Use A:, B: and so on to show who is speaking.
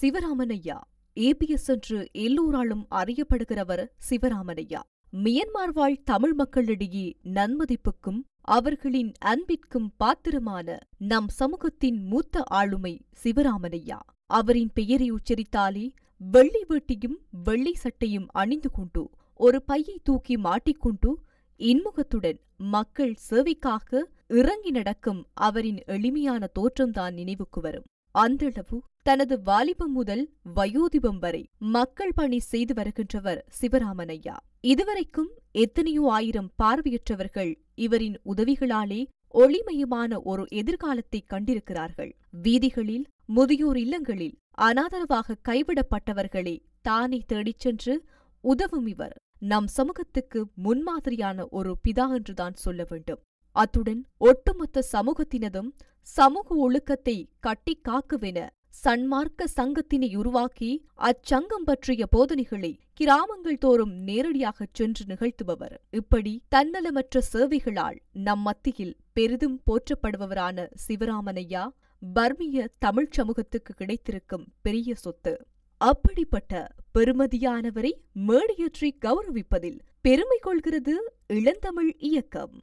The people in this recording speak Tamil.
A: சிவராமனையா ஏபிஎஸ் என்று எல்லோராலும் அறியப்படுகிறவர் சிவராமனையா மியன்மார் வாழ் தமிழ் மக்களிடையே நன்மதிப்புக்கும் அவர்களின் அன்பிற்கும் பாத்திரமான நம் சமூகத்தின் மூத்த ஆளுமை சிவராமனையா அவரின் பெயரை உச்சரித்தாலே வெள்ளி வேட்டியும் வெள்ளி சட்டையும் அணிந்து கொண்டு ஒரு பையை தூக்கி மாட்டிக்கொண்டு இன்முகத்துடன் மக்கள் சேவைக்காக இறங்கி நடக்கும் அவரின் எளிமையான தோற்றம்தான் நினைவுக்கு வரும் அந்தளவு தனது வாலிபம் முதல் வயோதிபம் வரை மக்கள் பணி செய்து வருகின்றவர் சிவராமனையா இதுவரைக்கும் எத்தனையோ ஆயிரம் பார்வையற்றவர்கள் இவரின் உதவிகளாலே ஒளிமயமான ஒரு எதிர்காலத்தை கண்டிருக்கிறார்கள் வீதிகளில் முதியோர் இல்லங்களில் அனாதரவாக கைவிடப்பட்டவர்களே தானே தேடிச் சென்று உதவும் இவர் நம் சமூகத்துக்கு முன்மாதிரியான ஒரு பிதா என்றுதான் சொல்ல வேண்டும் அத்துடன் ஒட்டுமொத்த சமூகத்தினதும் சமூக ஒழுக்கத்தை கட்டி காக்குவென சன்மார்க்க சங்கத்தினை உருவாக்கி அச்சங்கம் பற்றிய போதனைகளை கிராமங்கள் தோறும் நேரடியாக சென்று நிகழ்த்துபவர் இப்படி தன்னலமற்ற சேவைகளால் நம் மத்தியில் பெரிதும் போற்றப்படுபவரான சிவராமனையா பர்மிய தமிழ்ச் சமூகத்துக்கு கிடைத்திருக்கும் பெரிய சொத்து அப்படிப்பட்ட பெருமதியானவரை மேடையற்றி கௌரவிப்பதில் பெருமை கொள்கிறது இளந்தமிழ் இயக்கம்